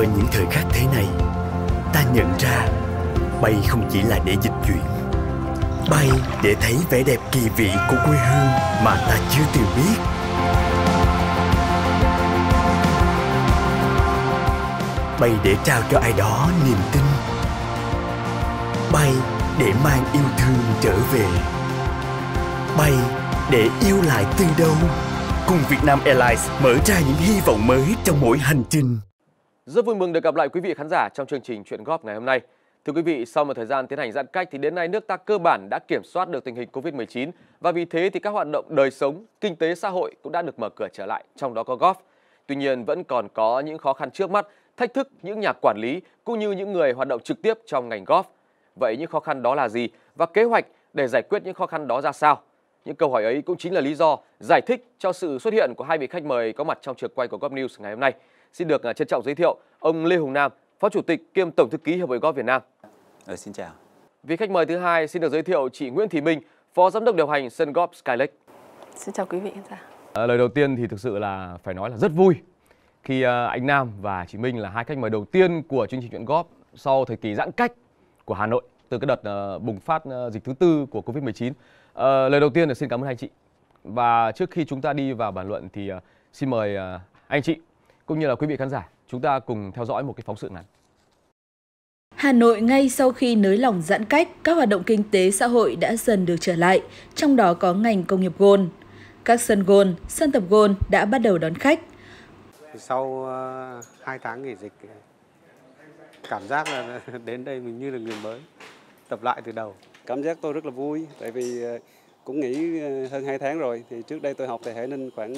Ở những thời khắc thế này Ta nhận ra Bay không chỉ là để dịch chuyển Bay để thấy vẻ đẹp kỳ vị của quê hương Mà ta chưa từng biết Bay để trao cho ai đó niềm tin Bay để mang yêu thương trở về Bay để yêu lại từ đâu Cùng Vietnam Airlines mở ra những hy vọng mới trong mỗi hành trình rất vui mừng được gặp lại quý vị khán giả trong chương trình Chuyện Góp ngày hôm nay. Thưa quý vị, sau một thời gian tiến hành giãn cách thì đến nay nước ta cơ bản đã kiểm soát được tình hình Covid-19 và vì thế thì các hoạt động đời sống, kinh tế xã hội cũng đã được mở cửa trở lại, trong đó có golf. Tuy nhiên vẫn còn có những khó khăn trước mắt, thách thức những nhà quản lý cũng như những người hoạt động trực tiếp trong ngành golf. Vậy những khó khăn đó là gì và kế hoạch để giải quyết những khó khăn đó ra sao? Những câu hỏi ấy cũng chính là lý do giải thích cho sự xuất hiện của hai vị khách mời có mặt trong trường quay của Golf News ngày hôm nay xin được à, trân trọng giới thiệu ông Lê Hùng Nam, Phó Chủ tịch kiêm Tổng thư ký Hiệp hội Golf Việt Nam. Ừ, xin chào. Vị khách mời thứ hai xin được giới thiệu chị Nguyễn Thị Minh, Phó Giám đốc điều hành sân golf Skylake. Xin chào quý vị khán giả. À, lời đầu tiên thì thực sự là phải nói là rất vui khi ờ, anh Nam và chị Minh là hai khách mời đầu tiên của chương trình chuyện góp sau thời kỳ giãn cách của Hà Nội từ cái đợt bùng phát dịch thứ tư của Covid-19. À, lời đầu tiên là xin cảm ơn hai chị. Và trước khi chúng ta đi vào bàn luận thì xin mời anh chị cũng như là quý vị khán giả, chúng ta cùng theo dõi một cái phóng sự ngắn. Hà Nội ngay sau khi nới lỏng giãn cách, các hoạt động kinh tế xã hội đã dần được trở lại, trong đó có ngành công nghiệp gôn. Các sân gôn, sân tập gôn đã bắt đầu đón khách. Sau 2 ờ, tháng nghỉ dịch, cảm giác là đến đây mình như là người mới, tập lại từ đầu. Cảm giác tôi rất là vui, tại vì ờ, cũng nghỉ ờ, hơn 2 tháng rồi. thì Trước đây tôi học tại Hải Ninh khoảng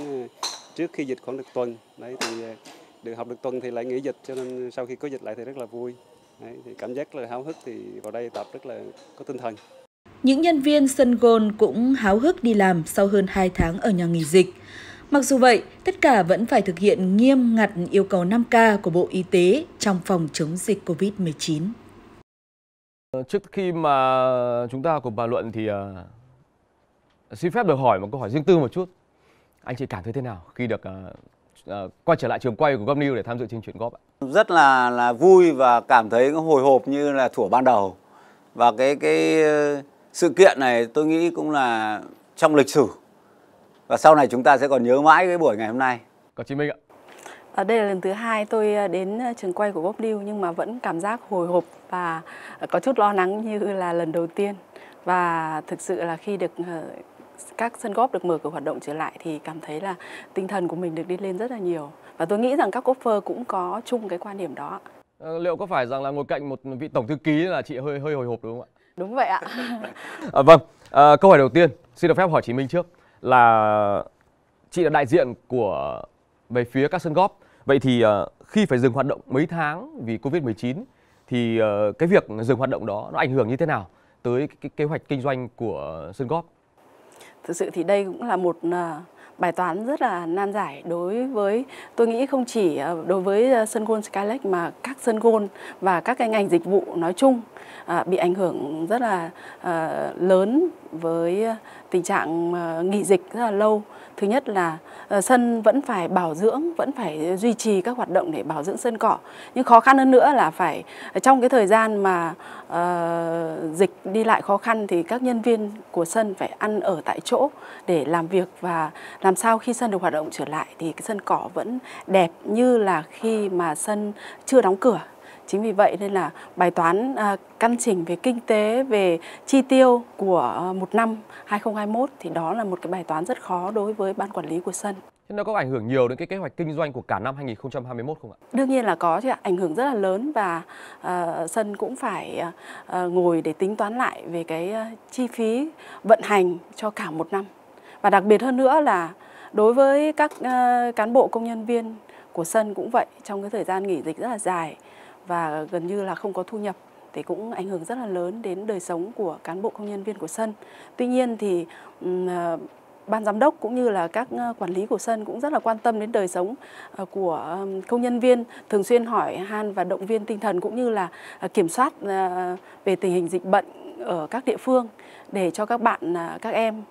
trước khi dịch khoảng được tuần đấy thì ờ, được học được tuần thì lại nghỉ dịch cho nên sau khi có dịch lại thì rất là vui đấy, thì cảm giác là háo hức thì vào đây tập rất là có tinh thần những nhân viên sân gôn cũng háo hức đi làm sau hơn 2 tháng ở nhà nghỉ dịch. Mặc dù vậy, tất cả vẫn phải thực hiện nghiêm ngặt yêu cầu 5K của Bộ Y tế trong phòng chống dịch COVID-19. Ờ, trước khi mà chúng ta cùng bàn luận thì uh, xin phép được hỏi một câu hỏi riêng tư một chút anh chị cảm thấy thế nào khi được uh, uh, quay trở lại trường quay của Gom để tham dự chương trình góp ạ? Rất là là vui và cảm thấy hồi hộp như là thủa ban đầu và cái cái ờ, sự kiện này tôi nghĩ cũng là trong lịch sử và sau này chúng ta sẽ còn nhớ mãi cái buổi ngày hôm nay. Còn chị Minh ạ? À, đây là lần thứ hai tôi đến trường quay của Gop New nhưng mà vẫn cảm giác hồi hộp và có chút lo lắng như là lần đầu tiên và thực sự là khi được các sân góp được mở cửa hoạt động trở lại thì cảm thấy là tinh thần của mình được đi lên rất là nhiều và tôi nghĩ rằng các golfer cũng có chung cái quan điểm đó ờ, liệu có phải rằng là ngồi cạnh một vị tổng thư ký là chị hơi hơi hồi hộp đúng không ạ đúng vậy ạ à, vâng à, câu hỏi đầu tiên xin được phép hỏi chị Minh trước là chị là đại diện của về phía các sân góp vậy thì uh, khi phải dừng hoạt động mấy tháng vì covid 19 thì uh, cái việc dừng hoạt động đó nó ảnh hưởng như thế nào tới cái kế hoạch kinh doanh của sân góp Thực sự thì đây cũng là một à, bài toán rất là nan giải đối với tôi nghĩ không chỉ à, đối với à, sân gôn Skylake mà các sân gôn và các cái ngành dịch vụ nói chung bị ảnh hưởng rất là lớn với tình trạng ờ, nghỉ dịch rất là lâu thứ nhất là ờ, sân vẫn phải bảo dưỡng vẫn phải duy trì các hoạt động để bảo dưỡng sân cỏ nhưng khó khăn hơn nữa là phải ờ, trong cái thời gian mà uh, dịch đi lại khó khăn thì các nhân viên của sân phải ăn ở tại chỗ để làm việc và làm sao khi sân được hoạt động trở lại thì cái sân cỏ vẫn đẹp như là khi mà sân chưa đóng cửa Chính vì vậy nên là bài toán à, căn chỉnh về kinh tế, về chi tiêu của à, một năm 2021 thì đó là một cái bài toán rất khó đối với ban quản lý của sân. Thế nó có ảnh hưởng nhiều đến cái kế hoạch kinh doanh của cả năm 2021 không ạ? Đương nhiên là có chứ ạ, ảnh hưởng rất là lớn và uh, sân cũng phải uh, ngồi để tính toán lại về cái uh, chi phí vận hành cho cả một năm. Và đặc biệt hơn nữa là đối với các uh, cán bộ công nhân viên của sân cũng vậy trong cái thời gian nghỉ dịch rất là dài và gần như là không có thu nhập thì cũng ảnh hưởng rất là lớn đến đời sống của cán bộ công nhân viên của sân. Tuy nhiên thì ờ, ban giám đốc cũng như là các ờ, quản lý của sân cũng rất là quan tâm đến đời sống ờ, của công nhân viên, thường xuyên hỏi han và động viên tinh thần cũng như là kiểm soát về tình hình dịch bệnh ở các địa phương để cho các bạn các em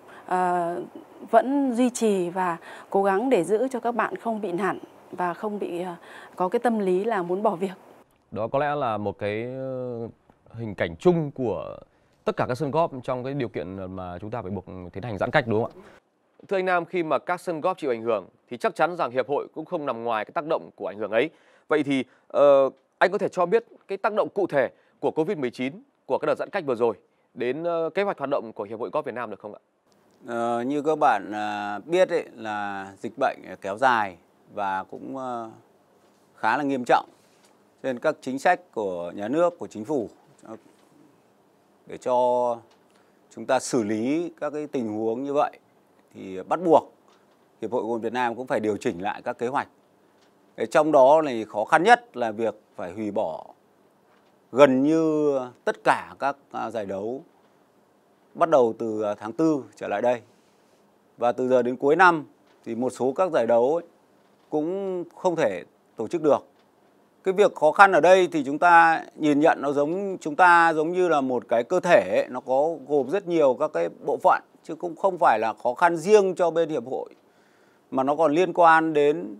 vẫn duy trì và cố gắng để giữ cho các bạn không bị nản và không bị có cái tâm lý là muốn bỏ việc đó có lẽ là một cái ờ, hình cảnh chung của tất cả các sân góp trong cái điều kiện mà chúng ta phải buộc tiến hành giãn cách đúng không ạ Thưa anh Nam, khi mà các sân góp chịu ảnh hưởng thì chắc chắn rằng hiệp hội cũng không nằm ngoài cái tác động của ảnh hưởng ấy. Vậy thì uh, anh có thể cho biết cái tác động cụ thể của Covid-19 của cái đợt giãn cách vừa rồi đến uh, kế hoạch hoạt động của hiệp hội góp Việt Nam được không ạ? Uh, như các bạn uh, biết ấy, là dịch bệnh kéo dài và cũng uh, khá là nghiêm trọng cho nên các chính sách của nhà nước của chính phủ để cho chúng ta xử lý các cái tình huống như vậy thì bắt buộc hiệp hội gôn Việt Nam cũng phải điều chỉnh lại các kế hoạch để trong đó này khó khăn nhất là việc phải hủy bỏ gần như tất cả các à, giải đấu bắt đầu từ à, tháng 4 trở lại đây và từ giờ đến cuối năm thì một số các giải đấu cũng không thể tổ chức được cái việc khó khăn ở đây thì chúng ta nhìn nhận nó giống chúng ta giống như là một cái cơ thể ấy, nó có gồm rất nhiều các cái bộ phận chứ cũng không phải là khó khăn riêng cho bên hiệp hội mà nó còn liên quan đến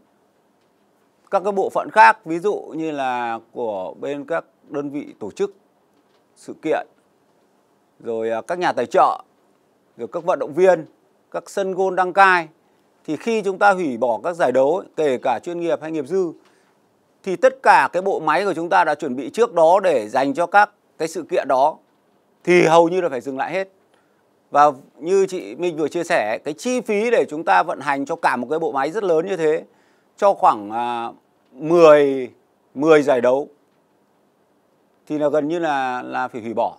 các cái bộ phận khác ví dụ như là của bên các đơn vị tổ chức sự kiện rồi à, các nhà tài trợ rồi các vận động viên các sân gôn đăng cai thì khi chúng ta hủy bỏ các giải đấu kể cả chuyên nghiệp hay nghiệp dư thì tất cả cái bộ máy của chúng ta đã chuẩn bị trước đó để dành cho các cái sự kiện đó thì hầu như là phải dừng lại hết và như chị Minh vừa chia sẻ cái chi phí để chúng ta vận hành cho cả một cái bộ máy rất lớn như thế cho khoảng 10 à, 10 giải đấu thì là gần như là là phải hủy bỏ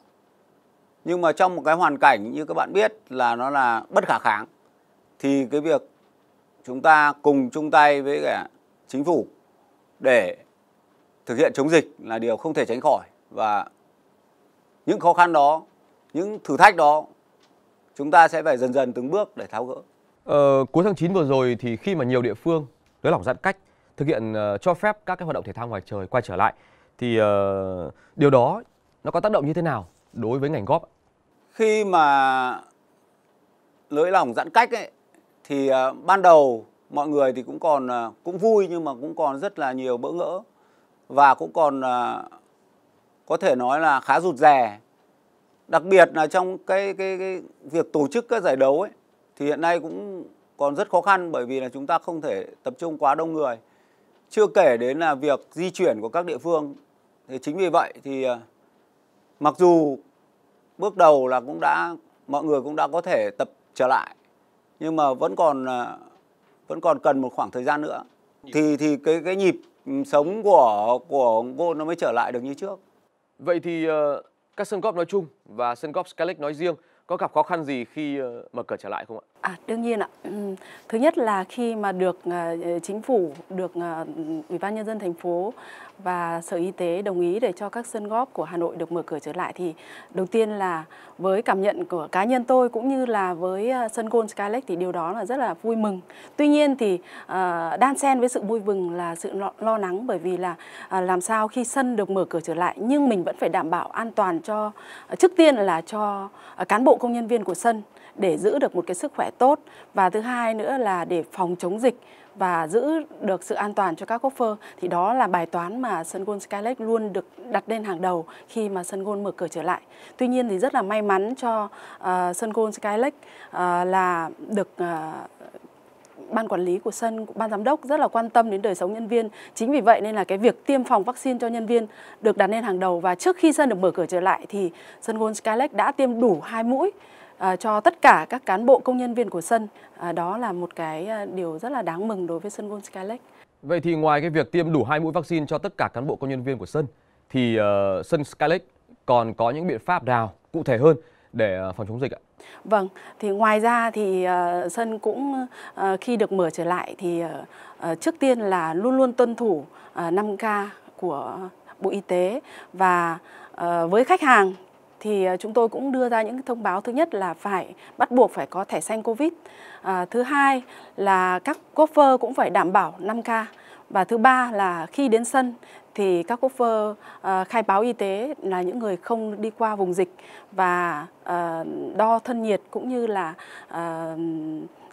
nhưng mà trong một cái hoàn cảnh như các bạn biết là nó là bất khả kháng thì cái việc chúng ta cùng chung tay với cả chính phủ để thực hiện chống dịch là điều không thể tránh khỏi và những khó khăn đó, những thử thách đó chúng ta sẽ phải dần dần từng bước để tháo gỡ. Ờ, cuối tháng 9 vừa rồi thì khi mà nhiều địa phương nới lỏng giãn cách, thực hiện uh, cho phép các cái hoạt động thể thao ngoài trời quay trở lại thì uh, điều đó nó có tác động như thế nào đối với ngành góp? Khi mà nới lỏng giãn cách ấy, thì uh, ban đầu mọi người thì cũng còn à, cũng vui nhưng mà cũng còn rất là nhiều bỡ ngỡ và cũng còn à, có thể nói là khá rụt rè đặc biệt là trong cái cái, cái việc tổ chức các giải đấu ấy thì hiện nay cũng còn rất khó khăn bởi vì là chúng ta không thể tập trung quá đông người chưa kể đến là việc di chuyển của các địa phương thì chính vì vậy thì à, mặc dù bước đầu là cũng đã mọi người cũng đã có thể tập trở lại nhưng mà vẫn còn vẫn còn cần một khoảng thời gian nữa thì thì cái cái nhịp sống của của cô nó mới trở lại được như trước vậy thì ờ, các sân golf nói chung và sân golf Scalic nói riêng có gặp khó khăn gì khi ờ, mở cửa trở lại không ạ À, đương nhiên ạ. Ừ, thứ nhất là khi mà được uh, chính phủ, được uh, Ủy ban nhân dân thành phố và Sở Y tế đồng ý để cho các sân góp của Hà Nội được mở cửa trở lại thì đầu tiên là với cảm nhận của cá nhân tôi cũng như là với uh, sân golf Skylake thì điều đó là rất là vui mừng. Tuy nhiên thì đan xen với sự vui mừng là sự lo, lo lắng bởi vì là làm sao khi sân được mở cửa trở lại nhưng mình vẫn phải đảm bảo an toàn cho trước tiên là cho cán bộ công nhân viên của sân để giữ được một cái sức khỏe tốt và thứ hai nữa là để phòng chống dịch và giữ được sự an toàn cho các golfer thì đó là bài toán mà sân golf Skylake luôn được đặt lên hàng đầu khi mà sân golf mở cửa trở lại. Tuy nhiên thì rất là may mắn cho uh, ờ, sân golf Skylake uh, ờ, là được uh, ban quản lý của sân, ban giám đốc rất là quan tâm đến đời sống nhân viên. Chính vì vậy nên là cái việc tiêm phòng vaccine cho nhân viên được đặt lên hàng đầu và trước khi sân được mở cửa trở lại thì sân Gold Skylake đã tiêm đủ hai mũi À, cho tất cả các cán bộ công nhân viên của sân. À, đó là một cái à, điều rất là đáng mừng đối với sân Gold Sky Lake. Vậy thì ngoài cái việc tiêm đủ hai mũi vaccine cho tất cả cán bộ công nhân viên của sân thì uh, sân Sky Lake còn có những biện pháp nào cụ thể hơn để ờ, phòng chống dịch ạ? Vâng, thì ngoài ra thì uh, sân cũng uh, khi được mở trở lại thì uh, trước tiên là luôn luôn tuân thủ uh, 5K của Bộ Y tế và uh, với khách hàng thì ờ, chúng tôi cũng đưa ra những thông báo thứ nhất là phải bắt buộc phải có thẻ xanh covid à, thứ hai là các golfer cũng phải đảm bảo 5 k và thứ ba là khi đến sân thì các golfer uh, ờ, khai báo y tế là những người không đi qua vùng dịch và uh, đo thân nhiệt cũng như là uh,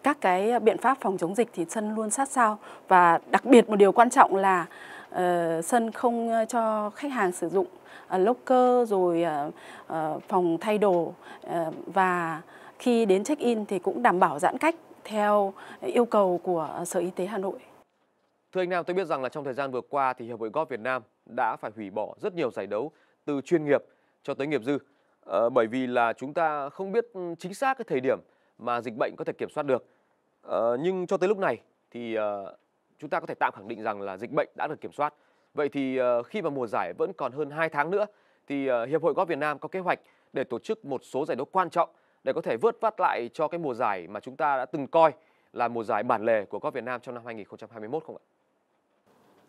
các cái biện pháp phòng chống dịch thì sân luôn sát sao và đặc biệt một điều quan trọng là Ờ, sân không ờ, cho khách hàng sử dụng uh, locker rồi phòng thay đồ và khi đến check-in thì cũng đảm bảo giãn cách theo yêu cầu của Sở Y tế Hà Nội. Thưa anh Nam, tôi biết rằng là trong thời gian vừa qua thì Hiệp hội Golf Việt Nam đã phải hủy bỏ rất nhiều giải đấu từ chuyên nghiệp cho tới nghiệp dư bởi vì là chúng ta không biết chính xác cái thời điểm mà dịch bệnh có thể kiểm soát được. nhưng cho tới lúc này thì chúng ta có thể tạm khẳng định rằng là dịch bệnh đã được kiểm soát. Vậy thì ờ, khi mà mùa giải vẫn còn hơn 2 tháng nữa thì ờ, Hiệp hội Góp Việt Nam có kế hoạch để tổ chức một số giải đấu quan trọng để có thể vớt vát lại cho cái mùa giải mà chúng ta đã từng coi là mùa giải bản lề của Góp Việt Nam trong năm 2021 không ạ?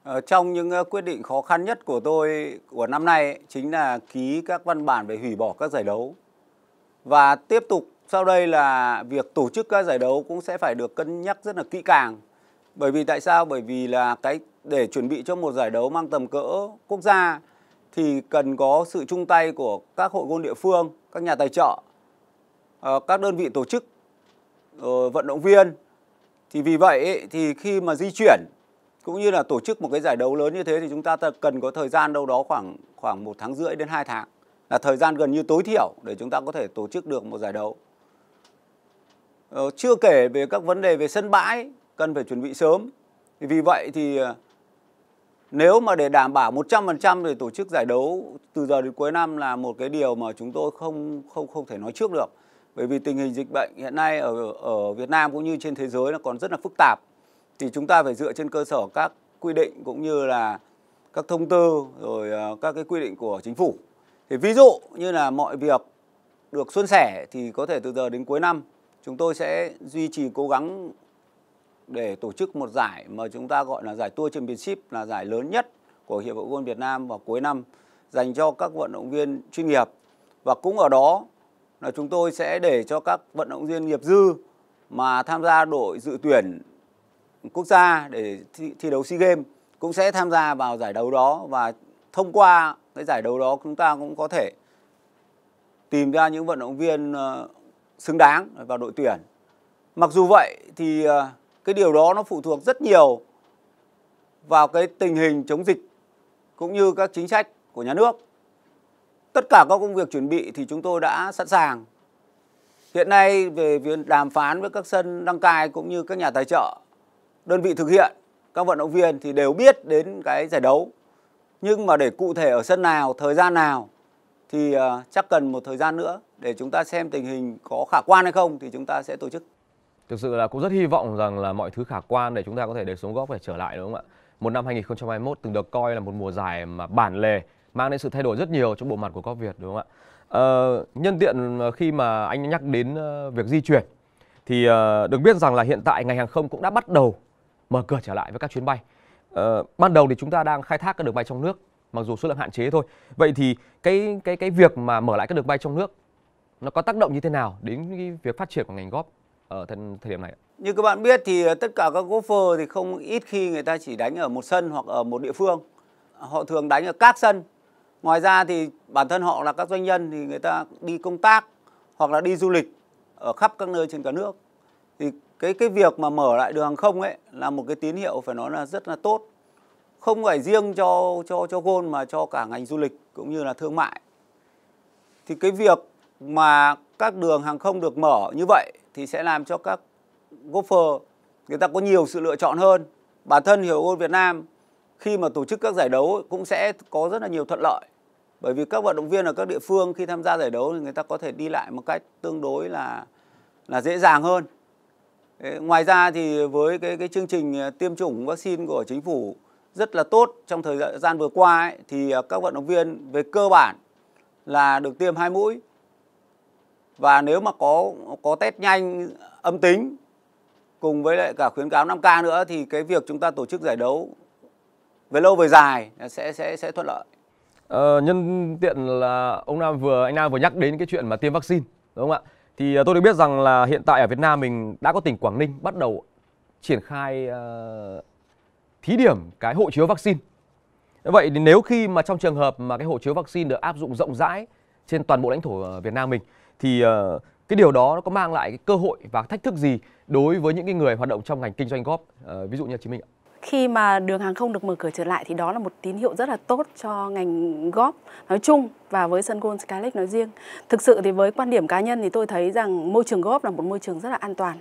Ờ, trong những quyết định khó khăn nhất của tôi của năm nay chính là ký các văn bản về hủy bỏ các giải đấu. Và tiếp tục sau đây là việc tổ chức các giải đấu cũng sẽ phải được cân nhắc rất là kỹ càng bởi vì tại sao? Bởi vì là cái để chuẩn bị cho một giải đấu mang tầm cỡ quốc gia thì cần có sự chung tay của các hội gôn địa phương, các nhà tài trợ, ờ, các đơn vị tổ chức, ờ, vận động viên. Thì vì vậy thì khi mà di chuyển cũng như là tổ chức một cái giải đấu lớn như thế thì chúng ta cần có thời gian đâu đó khoảng khoảng một tháng rưỡi đến 2 tháng là thời gian gần như tối thiểu để chúng ta có thể tổ chức được một giải đấu. Ờ, chưa kể về các vấn đề về sân bãi cần phải chuẩn bị sớm. vì vậy thì ờ, nếu mà để đảm bảo 100% để tổ chức giải đấu từ giờ đến cuối năm là một cái điều mà chúng tôi không không không thể nói trước được. Bởi vì tình hình dịch bệnh hiện nay ở ở Việt Nam cũng như trên thế giới là còn rất là phức tạp. Thì chúng ta phải dựa trên cơ sở các quy định cũng như là các thông tư rồi ờ, các cái quy định của chính phủ. Thì ví dụ như là mọi việc được xuân sẻ thì có thể từ giờ đến cuối năm chúng tôi sẽ duy trì cố gắng để tổ chức một giải mà chúng ta gọi là giải Tour Championship là giải lớn nhất của Hiệp hội Golf Việt Nam vào cuối năm dành cho các vận động viên chuyên nghiệp. Và cũng ở đó là chúng tôi sẽ để cho các vận động viên nghiệp dư mà tham gia đội dự tuyển quốc gia để thi, thi đấu SEA Games cũng sẽ tham gia vào giải đấu đó và thông qua cái giải đấu đó chúng ta cũng có thể tìm ra những vận động viên ờ, xứng đáng vào đội tuyển. Mặc dù vậy thì ờ, cái điều đó nó phụ thuộc rất nhiều vào cái tình hình chống dịch cũng như các chính sách của nhà nước. Tất cả các công việc chuẩn bị thì chúng tôi đã sẵn sàng. Hiện nay về việc đàm phán với các sân đăng cai cũng như các nhà tài trợ, đơn vị thực hiện, các vận động viên thì đều biết đến cái giải đấu. Nhưng mà để cụ thể ở sân nào, thời gian nào thì à, chắc cần một thời gian nữa để chúng ta xem tình hình có khả quan hay không thì chúng ta sẽ tổ chức. Thực sự là cũng rất hy vọng rằng là mọi thứ khả quan để chúng ta có thể đời sống góp phải trở lại đúng không ạ? Một năm 2021 từng được coi là một mùa giải mà bản lề mang đến sự thay đổi rất nhiều trong bộ mặt của góp Việt đúng không ạ? Ờ, nhân tiện khi mà anh nhắc đến ờ, việc di chuyển thì ờ, được biết rằng là hiện tại ngành hàng không cũng đã bắt đầu mở cửa trở lại với các chuyến bay. Ờ, ban đầu thì chúng ta đang khai thác các đường bay trong nước mặc dù số lượng hạn chế thôi. Vậy thì cái cái cái việc mà mở lại các đường bay trong nước nó có tác động như thế nào đến cái việc phát triển của ngành góp ở thời điểm này như các bạn biết thì ờ, tất cả các golfer thì không ít khi người ta chỉ đánh ở một sân hoặc ở một địa phương họ thường đánh ở các sân ngoài ra thì bản thân họ là các doanh nhân thì người ta đi công tác hoặc là đi du lịch ở khắp các nơi trên cả nước thì cái cái việc mà mở lại đường hàng không ấy là một cái tín hiệu phải nói là rất là tốt không phải riêng cho cho cho gôn mà cho cả ngành du lịch cũng như là thương mại thì cái việc mà các đường hàng không được mở như vậy thì sẽ làm cho các golfer người ta có nhiều sự lựa chọn hơn bản thân hiểu golf Việt Nam khi mà tổ chức các giải đấu cũng sẽ có rất là nhiều thuận lợi bởi vì các vận động viên ở các địa phương khi tham gia giải đấu thì người ta có thể đi lại một cách tương đối là là dễ dàng hơn ngoài ra thì với cái cái chương trình à, tiêm chủng vaccine của chính phủ rất là tốt trong thời gian vừa qua ấy, thì à, các vận động viên về cơ bản là được tiêm hai mũi và nếu mà có có test nhanh âm tính cùng với lại cả khuyến cáo 5K nữa thì cái việc chúng ta tổ chức giải đấu về lâu về dài sẽ sẽ sẽ thuận lợi. Ờ, nhân tiện là ông Nam vừa anh Nam vừa nhắc đến cái chuyện mà tiêm vaccine đúng không ạ? Thì ờ, tôi được biết rằng là hiện tại ở Việt Nam mình đã có tỉnh Quảng Ninh bắt đầu triển khai uh, thí điểm cái hộ chiếu vaccine. Vậy thì nếu khi mà trong trường hợp mà cái hộ chiếu vaccine được áp dụng rộng rãi trên toàn bộ lãnh thổ ờ, Việt Nam mình thì ờ, cái điều đó nó có mang lại cái cơ hội và thách thức gì đối với những cái người hoạt động trong ngành kinh doanh góp ờ, ví dụ như chị Minh ạ? Khi mà đường hàng không được mở cửa trở lại thì đó là một tín hiệu rất là tốt cho ngành góp nói chung và với sân Gold Skylake nói riêng. Thực sự thì với quan điểm cá nhân thì tôi thấy rằng môi trường góp là một môi trường rất là an toàn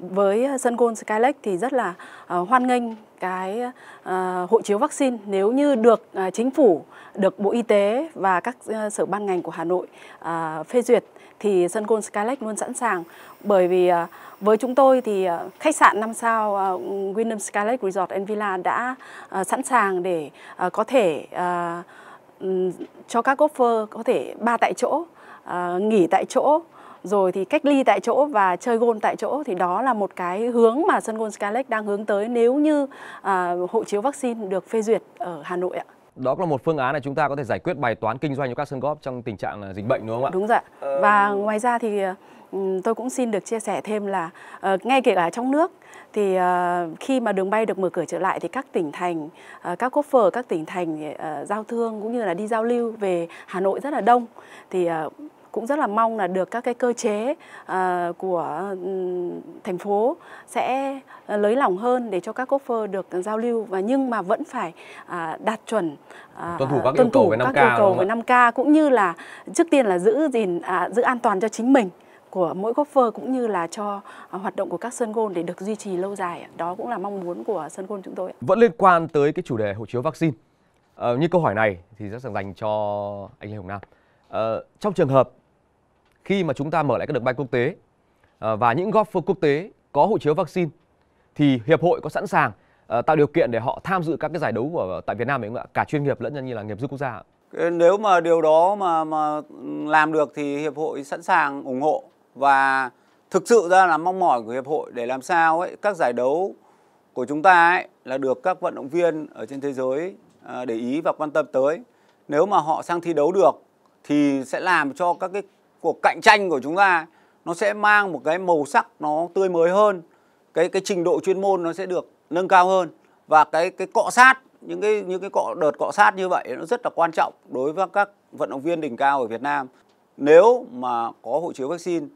với ờ, Sun Gold Skylake thì rất là ờ, hoan nghênh cái ờ, hộ chiếu vaccine nếu như được chính phủ, được Bộ Y tế và các sở ban ngành của Hà Nội phê duyệt thì Sun Gold Skylake luôn sẵn sàng bởi vì với chúng tôi thì khách sạn 5 sao uh, Wyndham Skylake Resort and Villa đã sẵn sàng để có thể cho các golfer có thể ba tại chỗ, nghỉ tại chỗ rồi thì cách ly tại chỗ và chơi gôn tại chỗ thì đó là một cái hướng mà sân gôn Scalex đang hướng tới nếu như à, hộ chiếu vaccine được phê duyệt ở Hà Nội ạ. Đó là một phương án là chúng ta có thể giải quyết bài toán kinh doanh của các sân golf trong tình trạng à, dịch bệnh đúng không ạ? Đúng rồi ạ. Ờ... Và ngoài ra thì à, tôi cũng xin được chia sẻ thêm là ờ, ngay kể cả trong nước thì ờ, khi mà đường bay được mở cửa trở lại thì các tỉnh thành ờ, các cốp phở các tỉnh thành giao thương cũng như là đi giao lưu về Hà Nội rất là đông thì cũng rất là mong là được các cái cơ chế uh, của thành phố sẽ lấy lỏng hơn để cho các phơ được giao lưu và nhưng mà vẫn phải uh, đạt chuẩn uh, tuân thủ các tuân thủ yêu cầu các yêu cầu về 5K cũng như là trước tiên là giữ gìn à, giữ an toàn cho chính mình của mỗi phơ cũng như là cho à, hoạt động của các sân gôn để được duy trì lâu dài. Đó cũng là mong muốn của sân gôn chúng tôi. Vẫn liên quan tới cái chủ đề hộ chiếu vaccine. À, như câu hỏi này thì rất dành cho anh Lê Hồng Nam. À, trong trường hợp khi mà chúng ta mở lại các đường bay quốc tế ờ, và những golfer quốc tế có hộ chiếu vaccine thì hiệp hội có sẵn sàng ờ, tạo điều kiện để họ tham dự các cái giải đấu của tại Việt Nam phải không ạ? Cả chuyên nghiệp lẫn như là nghiệp dư quốc gia. Ờ, nếu mà điều đó mà mà làm được thì hiệp hội sẵn sàng ủng hộ và thực sự ra là mong mỏi của hiệp hội để làm sao ấy các giải đấu của chúng ta ấy là được các vận động viên ở trên thế giới để ý và quan tâm tới. Nếu mà họ sang thi đấu được thì sẽ làm cho các cái cuộc cạnh tranh của chúng ta nó sẽ mang một cái màu sắc nó tươi mới hơn cái cái trình độ chuyên môn nó sẽ được nâng cao hơn và cái cái cọ sát những cái những cái cọ đợt cọ sát như vậy nó rất là quan trọng đối với các vận động viên đỉnh cao ở Việt Nam nếu mà có hộ chiếu vaccine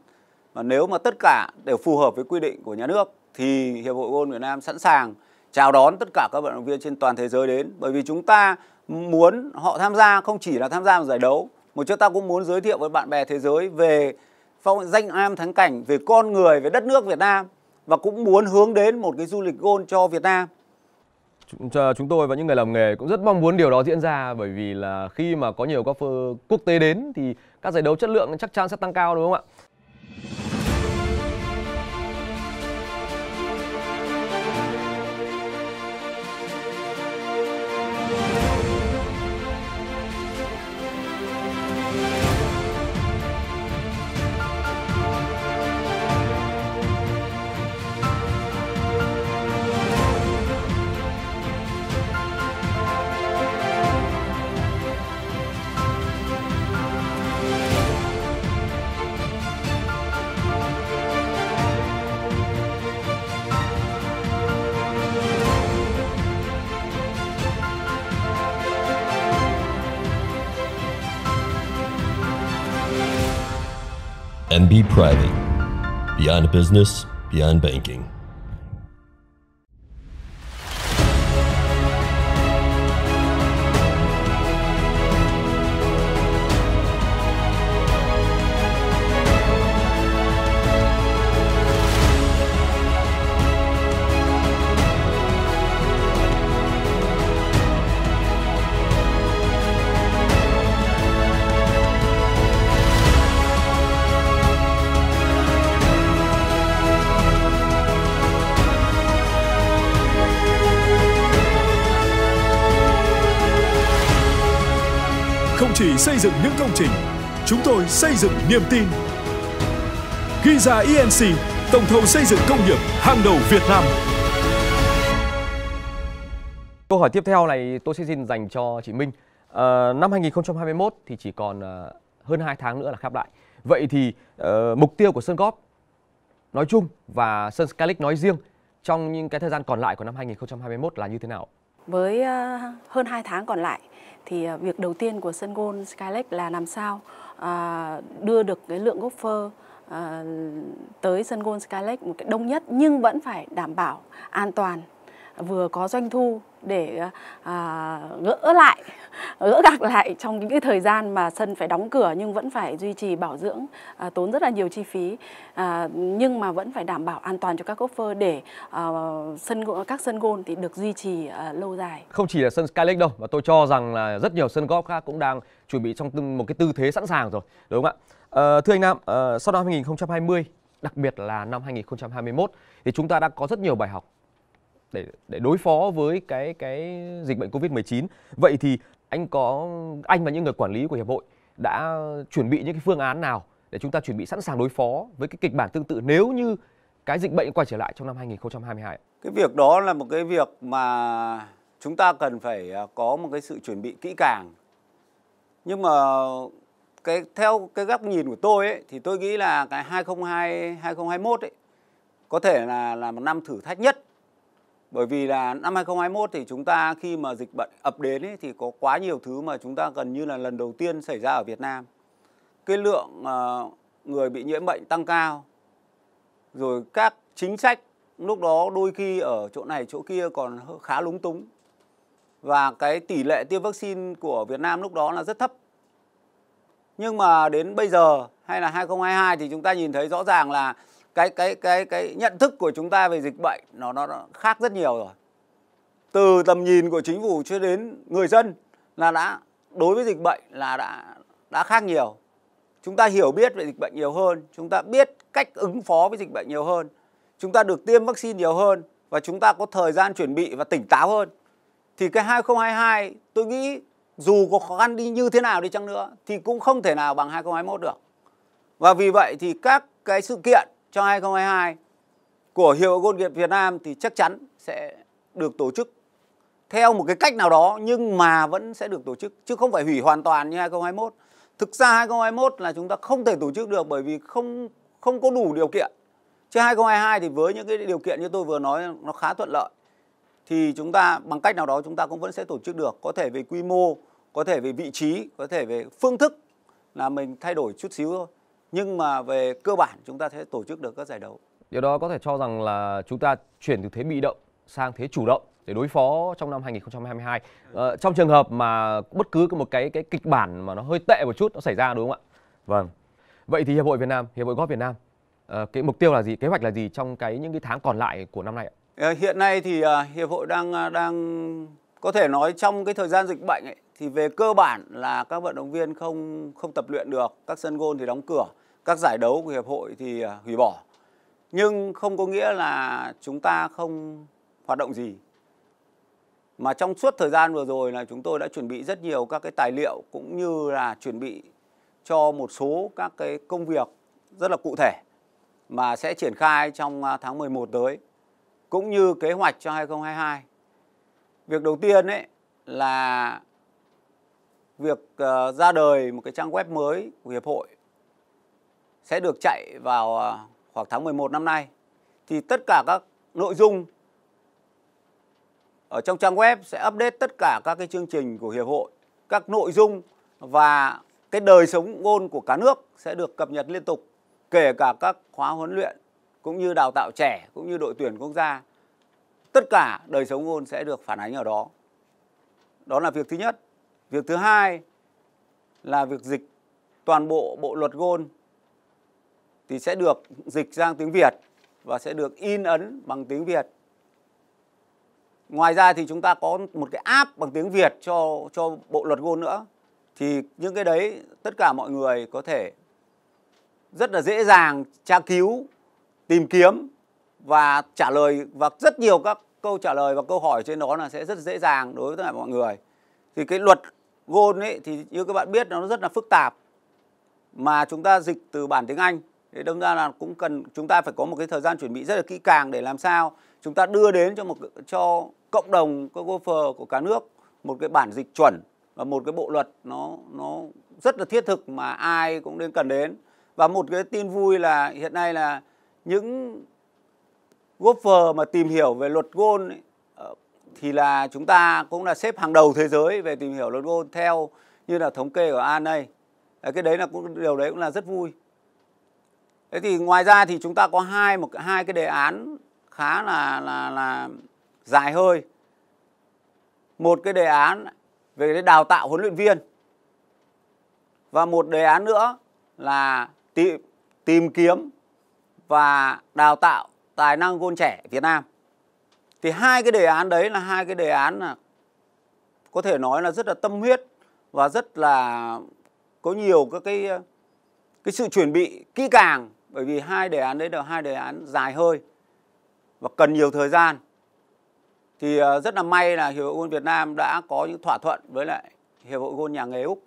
và nếu mà tất cả đều phù hợp với quy định của nhà nước thì hiệp hội golf Việt Nam sẵn sàng chào đón tất cả các vận động viên trên toàn thế giới đến bởi vì chúng ta muốn họ tham gia không chỉ là tham gia vào giải đấu một chỗ ta cũng muốn giới thiệu với bạn bè thế giới về phong danh lam thắng cảnh về con người về đất nước Việt Nam và cũng muốn hướng đến một cái du lịch gôn cho Việt Nam chúng tôi và những người làm nghề cũng rất mong muốn điều đó diễn ra bởi vì là khi mà có nhiều các quốc tế đến thì các giải đấu chất lượng chắc chắn sẽ tăng cao đúng không ạ? and be private. Beyond business, beyond banking. xây dựng những công trình, chúng tôi xây dựng niềm tin. Ghi ra ENC, tổng thầu xây dựng công nghiệp hàng đầu Việt Nam. Câu hỏi tiếp theo này tôi sẽ xin dành cho chị Minh. À, năm 2021 thì chỉ còn ờ, hơn 2 tháng nữa là khép lại. Vậy thì uh, mục tiêu của Sơn Góp nói chung và Sơn Scalic nói riêng trong những cái thời gian còn lại của năm 2021 là như thế nào? Với ờ, hơn 2 tháng còn lại thì ờ, việc đầu tiên của sân Gold Skylake là làm sao ờ, đưa được cái lượng gopher tới sân Gold Skylake một cách đông nhất nhưng vẫn phải đảm bảo an toàn vừa có doanh thu để à, gỡ lại gỡ gạc lại trong những cái thời gian mà sân phải đóng cửa nhưng vẫn phải duy trì bảo dưỡng à, tốn rất là nhiều chi phí à, nhưng mà vẫn phải đảm bảo an toàn cho các phơ để à, sân các sân gôn thì được duy trì à, lâu dài không chỉ là sân Skylake đâu và tôi cho rằng là rất nhiều sân golf khác cũng đang chuẩn bị trong một cái tư thế sẵn sàng rồi đúng không ạ à, thưa anh Nam à, sau năm 2020 đặc biệt là năm 2021 thì chúng ta đã có rất nhiều bài học để để đối phó với cái cái dịch bệnh Covid-19. Vậy thì anh có anh và những người quản lý của hiệp hội đã chuẩn bị những cái phương án nào để chúng ta chuẩn bị sẵn sàng đối phó với cái kịch bản tương tự nếu như cái dịch bệnh quay trở lại trong năm 2022? Cái việc đó là một cái việc mà chúng ta cần phải à, có một cái sự chuẩn bị kỹ càng. Nhưng mà cái theo cái góc nhìn của tôi ấy, thì tôi nghĩ là cái 2020 2021 ấy có thể là là một năm thử thách nhất bởi vì là năm 2021 thì chúng ta khi mà dịch bệnh ập đến ấy, thì có quá nhiều thứ mà chúng ta gần như là lần đầu tiên xảy ra ở Việt Nam. Cái lượng uh, người bị nhiễm bệnh tăng cao, rồi các chính sách lúc đó đôi khi ở chỗ này chỗ kia còn khá lúng túng. Và cái tỷ lệ tiêm vaccine của Việt Nam lúc đó là rất thấp. Nhưng mà đến bây giờ hay là 2022 thì chúng ta nhìn thấy rõ ràng là cái cái cái cái nhận thức của chúng ta về dịch bệnh nó nó, nó khác rất nhiều rồi từ tầm nhìn của chính phủ cho đến người dân là đã đối với dịch bệnh là đã đã khác nhiều chúng ta hiểu biết về dịch bệnh nhiều hơn chúng ta biết cách ứng phó với dịch bệnh nhiều hơn chúng ta được tiêm vaccine nhiều hơn và chúng ta có thời gian chuẩn bị và tỉnh táo hơn thì cái 2022 tôi nghĩ dù có khó khăn đi như thế nào đi chăng nữa thì cũng không thể nào bằng 2021 được và vì vậy thì các cái sự kiện cho 2022 của Hiệp hội Golf Việt Nam thì chắc chắn sẽ được tổ chức theo một cái cách nào đó nhưng mà vẫn sẽ được tổ chức chứ không phải hủy hoàn toàn như 2021. Thực ra 2021 là chúng ta không thể tổ chức được bởi vì không không có đủ điều kiện. Chứ 2022 thì với những cái điều kiện như tôi vừa nói nó khá thuận lợi thì chúng ta bằng cách nào đó chúng ta cũng vẫn sẽ tổ chức được, có thể về quy mô, có thể về vị trí, có thể về phương thức là mình thay đổi chút xíu thôi nhưng mà về cơ bản chúng ta sẽ tổ chức được các giải đấu điều đó có thể cho rằng là chúng ta chuyển từ thế bị động sang thế chủ động để đối phó trong năm 2022 ờ, trong trường hợp mà bất cứ một cái cái kịch bản mà nó hơi tệ một chút nó xảy ra đúng không ạ vâng vậy thì hiệp hội Việt Nam hiệp hội góp Việt Nam ờ, cái mục tiêu là gì kế hoạch là gì trong cái những cái tháng còn lại của năm nay ạ? Ờ, hiện nay thì ờ, hiệp hội đang đang có thể nói trong cái thời gian dịch bệnh ấy, thì về cơ bản là các vận động viên không không tập luyện được các sân gôn thì đóng cửa các giải đấu của hiệp hội thì à, hủy bỏ nhưng không có nghĩa là chúng ta không hoạt động gì mà trong suốt thời gian vừa rồi là chúng tôi đã chuẩn bị rất nhiều các cái tài liệu cũng như là chuẩn bị cho một số các cái công việc rất là cụ thể mà sẽ triển khai trong à, tháng 11 tới cũng như kế hoạch cho 2022. Việc đầu tiên ấy là việc ờ, ra đời một cái trang web mới của hiệp hội sẽ được chạy vào à, khoảng tháng 11 năm nay thì tất cả các nội dung ở trong trang web sẽ update tất cả các cái chương trình của hiệp hội, các nội dung và cái đời sống ngôn của cả nước sẽ được cập nhật liên tục kể cả các khóa huấn luyện cũng như đào tạo trẻ cũng như đội tuyển quốc gia tất cả đời sống ngôn sẽ được phản ánh ở đó đó là việc thứ nhất việc thứ hai là việc dịch toàn bộ bộ luật gôn thì sẽ được dịch sang tiếng Việt và sẽ được in ấn bằng tiếng Việt. Ngoài ra thì chúng ta có một cái app bằng tiếng Việt cho cho bộ luật ngôn nữa. Thì những cái đấy tất cả mọi người có thể rất là dễ dàng tra cứu, tìm kiếm và trả lời và rất nhiều các câu trả lời và câu hỏi trên đó là sẽ rất dễ dàng đối với tất cả mọi người. Thì cái luật ngôn ấy thì như các bạn biết nó rất là phức tạp mà chúng ta dịch từ bản tiếng Anh thì đâm ra là cũng cần chúng ta phải có một cái thời gian chuẩn bị rất là kỹ càng để làm sao chúng ta đưa đến cho một cho cộng đồng các golfer của cả nước một cái bản dịch chuẩn và một cái bộ luật nó nó rất là thiết thực mà ai cũng nên cần đến và một cái tin vui là hiện nay là những golfer mà tìm hiểu về luật gôn ờ, thì là chúng ta cũng là xếp hàng đầu thế giới về tìm hiểu luật gôn theo như là thống kê của An đây. Cái đấy là cũng điều đấy cũng là rất vui thế thì ngoài ra thì chúng ta có hai một hai cái đề án khá là là là dài hơi một cái đề án về cái đào tạo huấn luyện viên và một đề án nữa là tìm tìm kiếm và đào tạo tài năng gôn trẻ Việt Nam thì hai cái đề án đấy là hai cái đề án là có thể nói là rất là tâm huyết và rất là có nhiều các cái cái sự chuẩn bị kỹ càng bởi vì hai đề án đấy là hai đề án dài hơi và cần nhiều thời gian thì ờ, rất là may là hiệp hội gôn Việt Nam đã có những thỏa thuận với lại hiệp hội gôn nhà nghề Úc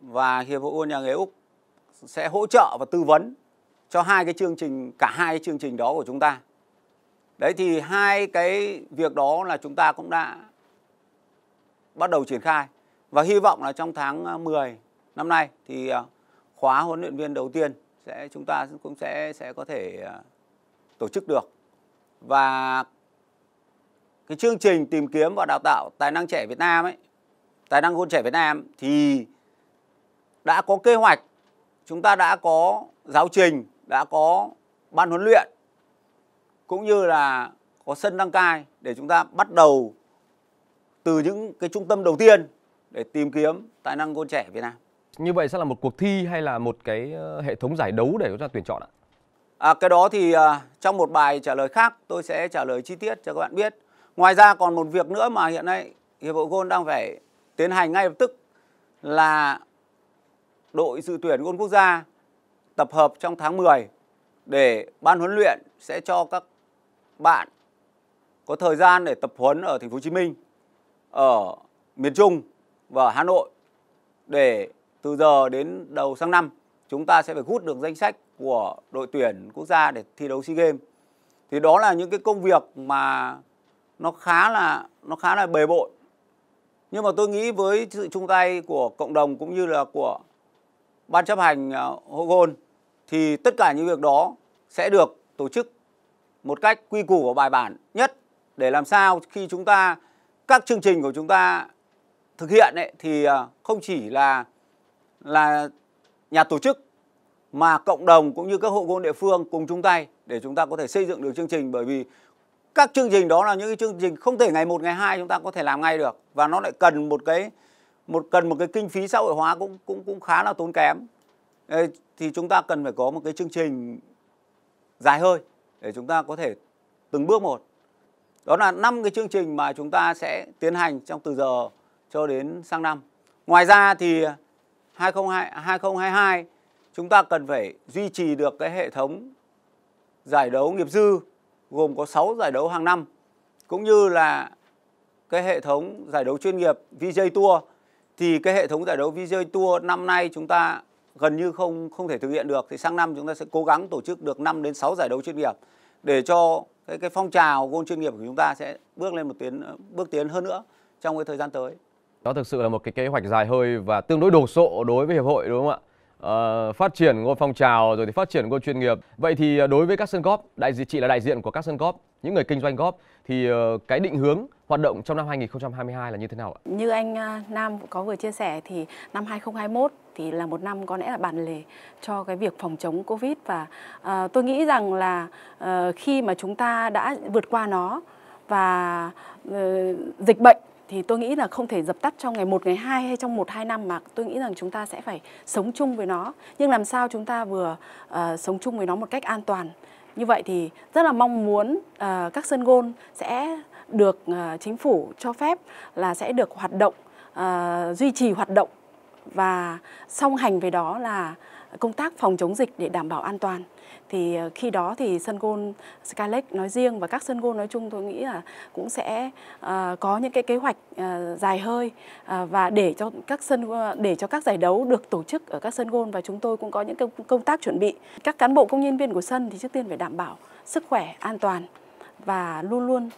và hiệp hội gôn nhà nghề Úc sẽ hỗ trợ và tư vấn cho hai cái chương trình cả hai cái chương trình đó của chúng ta đấy thì hai cái việc đó là chúng ta cũng đã bắt đầu triển khai và hy vọng là trong tháng 10 ờ, năm nay thì ờ, khóa huấn luyện viên đầu tiên sẽ chúng ta cũng sẽ sẽ có thể à, tổ chức được và cái chương trình tìm kiếm và đào tạo tài năng trẻ Việt Nam ấy tài năng hôn trẻ Việt Nam thì đã có kế hoạch chúng ta đã có giáo trình đã có ban huấn luyện cũng như là có sân đăng cai để chúng ta bắt đầu từ những cái trung tâm đầu tiên để tìm kiếm tài năng hôn trẻ Việt Nam như vậy sẽ là một cuộc thi hay là một cái ờ, hệ thống giải đấu để chúng ta tuyển chọn ạ? À, cái đó thì à, trong một bài trả lời khác tôi sẽ trả lời chi tiết cho các bạn biết. Ngoài ra còn một việc nữa mà hiện nay Hiệp hội Gôn đang phải tiến hành ngay lập tức là đội dự tuyển Gôn Quốc gia tập hợp trong tháng 10 để ban huấn luyện sẽ cho các bạn có thời gian để tập huấn ở thành phố Hồ Chí Minh, ở miền Trung và Hà Nội để từ giờ đến đầu sang năm chúng ta sẽ phải hút được danh sách của đội tuyển quốc gia để thi đấu SEA Games. Thì đó là những cái công việc mà nó khá là nó khá là bề bộn Nhưng mà tôi nghĩ với sự chung tay của cộng đồng cũng như là của ban chấp hành à, hội gôn thì tất cả những việc đó sẽ được tổ chức một cách quy củ và bài bản nhất để làm sao khi chúng ta các chương trình của chúng ta thực hiện ấy, thì à, không chỉ là là nhà tổ chức mà cộng đồng cũng như các hộ gôn địa phương cùng chung tay để chúng ta có thể xây dựng được chương trình bởi vì các chương trình đó là những cái chương trình không thể ngày một ngày hai chúng ta có thể làm ngay được và nó lại cần một cái một cần một cái kinh phí xã hội hóa cũng cũng cũng khá là tốn kém thì chúng ta cần phải có một cái chương trình dài hơi để chúng ta có thể từng bước một đó là năm cái chương trình mà chúng ta sẽ tiến hành trong từ giờ cho đến sang năm ngoài ra thì 2022, chúng ta cần phải duy trì được cái hệ thống giải đấu nghiệp dư gồm có 6 giải đấu hàng năm cũng như là cái hệ thống giải đấu chuyên nghiệp VJ Tour thì cái hệ thống giải đấu VJ Tour năm nay chúng ta gần như không không thể thực hiện được thì sang năm chúng ta sẽ cố gắng tổ chức được 5 đến 6 giải đấu chuyên nghiệp để cho cái cái phong trào gôn chuyên nghiệp của chúng ta sẽ bước lên một tiến bước tiến hơn nữa trong cái thời gian tới. Đó thực sự là một cái kế hoạch dài hơi và tương đối đồ sộ đối với hiệp hội đúng không ạ? À, phát triển ngôi phong trào rồi thì phát triển ngôi chuyên nghiệp. Vậy thì ờ, đối với các sân góp, đại diện chị là đại diện của các sân góp, những người kinh doanh góp thì ờ, cái định hướng hoạt động trong năm 2022 là như thế nào ạ? Như anh Nam có vừa chia sẻ thì năm 2021 thì là một năm có lẽ là bản lề cho cái việc phòng chống Covid và uh, tôi nghĩ rằng là uh, khi mà chúng ta đã vượt qua nó và uh, dịch bệnh thì tôi nghĩ là không thể dập tắt trong ngày một ngày hai hay trong một hai năm mà tôi nghĩ rằng chúng ta sẽ phải sống chung với nó nhưng làm sao chúng ta vừa uh, sống chung với nó một cách an toàn như vậy thì rất là mong muốn uh, các sân gôn sẽ được uh, chính phủ cho phép là sẽ được hoạt động uh, duy trì hoạt động và song hành với đó là công tác phòng chống dịch để đảm bảo an toàn thì ờ, khi đó thì sân gôn Skylex nói riêng và các sân gôn nói chung tôi nghĩ là cũng sẽ ờ, có những cái kế hoạch ờ, dài hơi và để cho các sân để cho các giải đấu được tổ chức ở các sân gôn và chúng tôi cũng có những công tác chuẩn bị các cán bộ công nhân viên của sân thì trước tiên phải đảm bảo sức khỏe an toàn và luôn luôn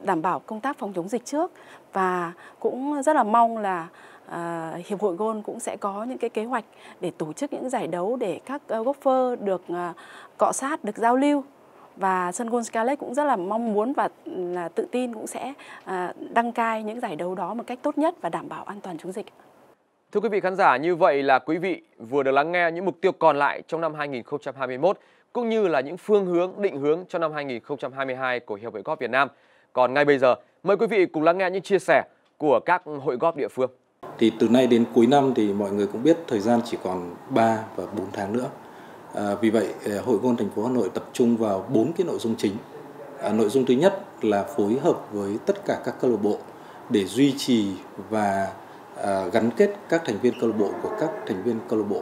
đảm bảo công tác phòng chống dịch trước và cũng rất là mong là à, hiệp hội gôn cũng sẽ có những cái kế hoạch để tổ chức những giải đấu để các uh, golfer được uh, cọ sát được giao lưu và sân golf Scarlet cũng rất là mong muốn và là tự tin cũng sẽ uh, đăng cai những giải đấu đó một cách tốt nhất và đảm bảo an toàn chống dịch. Thưa quý vị khán giả, như vậy là quý vị vừa được lắng nghe những mục tiêu còn lại trong năm 2021 cũng như là những phương hướng định hướng cho năm 2022 của Hiệp hội Golf Việt Nam. Còn ngay bây giờ, mời quý vị cùng lắng nghe những chia sẻ của các hội góp địa phương. Thì từ nay đến cuối năm thì mọi người cũng biết thời gian chỉ còn 3 và 4 tháng nữa. À, vì vậy, à, Hội Gôn thành phố Hà Nội tập trung vào bốn cái nội dung chính. À, nội dung thứ nhất là phối hợp với tất cả các câu lạc bộ để duy trì và à, gắn kết các thành viên câu lạc bộ của các thành viên câu lạc bộ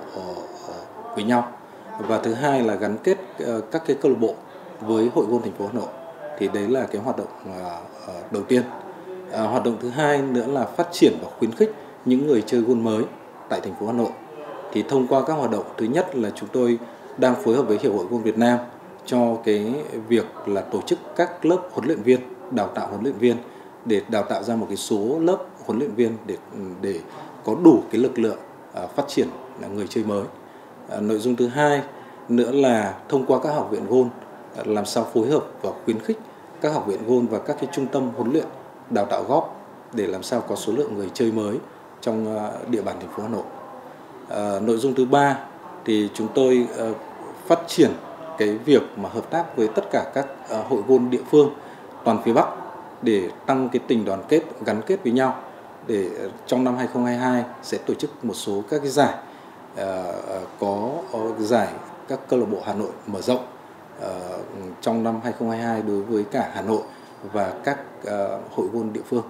với nhau. Và thứ hai là gắn kết ờ, các cái câu lạc bộ với Hội Gôn thành phố Hà Nội thì đấy là cái hoạt động à, à, đầu tiên à, hoạt động thứ hai nữa là phát triển và khuyến khích những người chơi gôn mới tại thành phố Hà Nội thì thông qua các hoạt động thứ nhất là chúng tôi đang phối hợp với Hiệp hội Gôn Việt Nam cho cái việc là tổ chức các lớp huấn luyện viên đào tạo huấn luyện viên để đào tạo ra một cái số lớp huấn luyện viên để để có đủ cái lực lượng phát triển là người chơi mới nội dung thứ hai nữa là thông qua các học viện gôn làm sao phối hợp và khuyến khích các học viện gôn và các cái trung tâm huấn luyện đào tạo góp để làm sao có số lượng người chơi mới trong ờ, địa bàn thành phố Hà Nội. À, nội dung thứ ba thì chúng tôi uh, phát triển cái việc mà hợp tác với tất cả các uh, hội gôn địa phương toàn phía Bắc để tăng cái tình đoàn kết gắn kết với nhau để trong năm 2022 sẽ tổ chức một số các cái giải có giải các câu lạc bộ Hà Nội mở rộng Ờ, trong năm 2022 đối với cả Hà Nội và các ờ, hội gôn địa phương.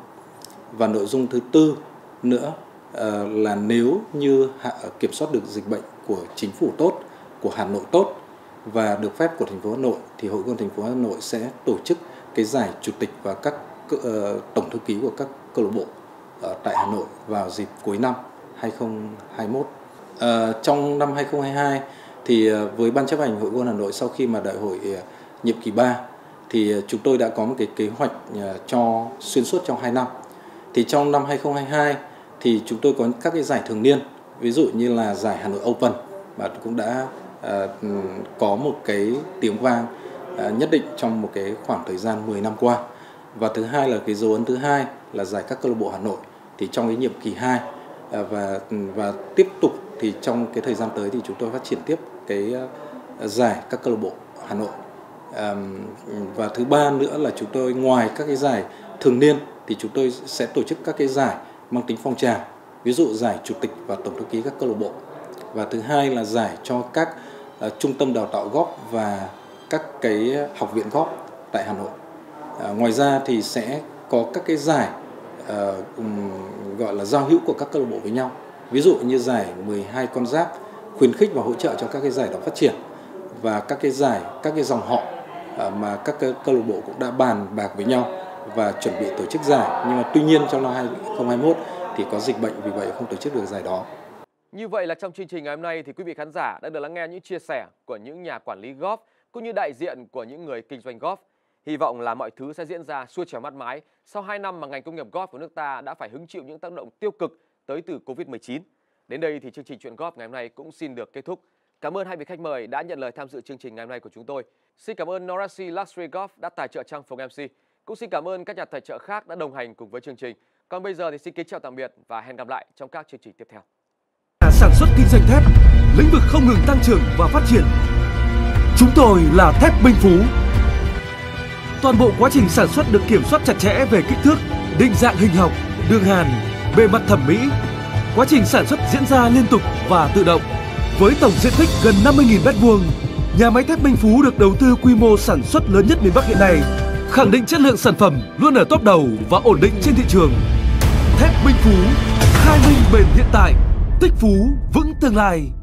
Và nội dung thứ tư nữa ờ, là nếu như kiểm soát được dịch bệnh của chính phủ tốt, của Hà Nội tốt và được phép của thành phố Hà Nội thì Hội Quân thành phố Hà Nội sẽ tổ chức cái giải chủ tịch và các tổng thư ký của các câu lạc bộ tại Hà Nội vào dịp cuối năm 2021. trong năm 2022 thì à, với ban chấp hành hội quân Hà Nội sau khi mà đại hội à, nhiệm kỳ 3 thì à, chúng tôi đã có một cái kế hoạch cho xuyên suốt trong 2 năm. Thì trong năm 2022 thì chúng tôi có các cái giải thường niên, ví dụ như là giải Hà Nội Open và cũng đã có một cái tiếng vang nhất định trong một cái khoảng thời gian 10 năm qua. Và thứ hai là cái dấu ấn thứ hai là giải các câu lạc bộ Hà Nội thì trong cái nhiệm kỳ 2 và và tiếp tục thì trong cái thời gian tới thì chúng tôi phát triển tiếp cái ờ, giải các câu lạc bộ Hà Nội và thứ ba nữa là chúng tôi ngoài các cái giải thường niên thì chúng tôi sẽ tổ chức các cái giải mang tính phong trào ví dụ giải chủ tịch và tổng thư ký các câu lạc bộ và thứ hai là giải cho các uh, trung tâm đào tạo góp và các cái học viện góp tại Hà Nội uh, ngoài ra thì sẽ có các cái giải uh, gọi là giao hữu của các câu lạc bộ với nhau ví dụ như giải 12 con giáp khuyến khích và hỗ trợ cho các cái giải đỏ phát triển và các cái giải các cái dòng họ à, mà các câu lạc bộ cũng đã bàn bạc với nhau và chuẩn bị tổ chức giải nhưng mà tuy nhiên trong năm 2021 thì có dịch bệnh vì vậy không tổ chức được giải đó. Như vậy là trong chương trình ngày hôm nay thì quý vị khán giả đã được lắng nghe những chia sẻ của những nhà quản lý golf cũng như đại diện của những người kinh doanh golf. Hy vọng là mọi thứ sẽ diễn ra xuôi trèo mát mái sau 2 năm mà ngành công nghiệp golf của nước ta đã phải hứng chịu những tác động tiêu cực tới từ Covid-19. Đến đây thì chương trình chuyện góp ngày hôm nay cũng xin được kết thúc. Cảm ơn hai vị khách mời đã nhận lời tham dự chương trình ngày hôm nay của chúng tôi. Xin cảm ơn Norasi Luxury Golf đã tài trợ trang phục MC. Cũng xin cảm ơn các nhà tài trợ khác đã đồng hành cùng với chương trình. Còn bây giờ thì xin kính chào tạm biệt và hẹn gặp lại trong các chương trình tiếp theo. Sản xuất kinh doanh thép, lĩnh vực không ngừng tăng trưởng và phát triển. Chúng tôi là Thép Minh Phú. Toàn bộ quá trình sản xuất được kiểm soát chặt chẽ về kích thước, định dạng hình học, đường hàn, bề mặt thẩm mỹ, quá trình sản xuất diễn ra liên tục và tự động. Với tổng diện tích gần 50.000 m2, nhà máy thép Minh Phú được đầu tư quy mô sản xuất lớn nhất miền Bắc hiện nay, khẳng định chất lượng sản phẩm luôn ở top đầu và ổn định trên thị trường. Thép Minh Phú, khai minh bền hiện tại, tích phú vững tương lai.